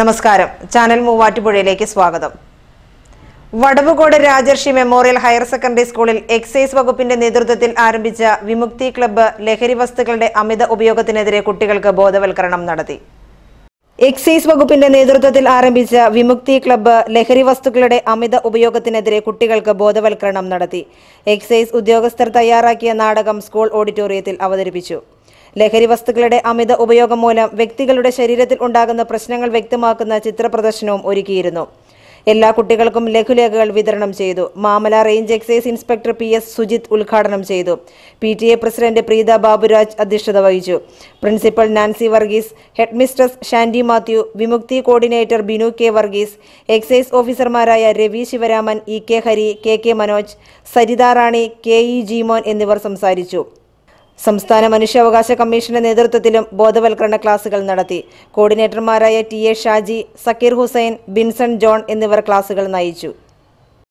നമസ്കാരം ചാനൽ മൂവാറ്റുപുഴയിലേക്ക് സ്വാഗതം Vadavukode Rajarshi memorial higher secondary സ്കൂളിൽ എക്സൈസ് വകുപ്പിന്റെ നേതൃത്വത്തിൽ ആരംഭിച്ച വിമുക്തി ക്ലബ്ബ് ലഹരി വസ്തുക്കളുടെ അമിത ഉപയോഗത്തിനെതിരെ കുട്ടികൾക്ക് ബോധവൽക്കരണം നടത്തി എക്സൈസ് വകുപ്പിന്റെ നേതൃത്വത്തിൽ ആരംഭിച്ച വിമുക്തി ക്ലബ്ബ് ലഹരി വസ്തുക്കളുടെ അമിത ഉപയോഗത്തിനെതിരെ കുട്ടികൾക്ക് ബോധവൽക്കരണം നടത്തി എക്സൈസ് ഉദ്യോഗസ്ഥർ തയ്യാറാക്കിയ നാടകം സ്കൂൾ ഓഡിറ്റോറിയത്തിൽ അവതരിപ്പിച്ചു ലഹരി വസ്തുക്കളുടെ അമിത ഉപയോഗം മൂലം വ്യക്തികളുടെ ശരീരത്തിൽ ഉണ്ടാകുന്ന പ്രശ്നങ്ങൾ വ്യക്തമാക്കുന്ന ചിത്രപ്രദർശനവും ഒരുക്കിയിരുന്നു എല്ലാ കുട്ടികൾക്കും ലഘുലേഖകൾ വിതരണം ചെയ്തു Mamala range excise inspector P S Sujith ഉദ്ഘാടനം ചെയ്തു P T A president Preetha Baburaj അധ്യക്ഷത വഹിച്ചു principal Nancy Varghese headmistress Shandy Mathew Vimukthi coordinator Binu K Varghese excise ഓഫീസർമാരായ Ravi Sivaraman E K Hari K K Manoj Saritharani Rani K E Jimon എന്നിവർ സംസാരിച്ചു സംസ്ഥാന മനുഷ്യാവകാശ കമ്മീഷന്റെ നേതൃത്വത്തിലും ബോധവൽക്കരണ ക്ലാസുകൾ നടത്തി കോർഡിനേറ്റർമാരായ T A Shaji Sakkeer Hussain Binson John എന്നിവർ ക്ലാസുകൾ നയിച്ചു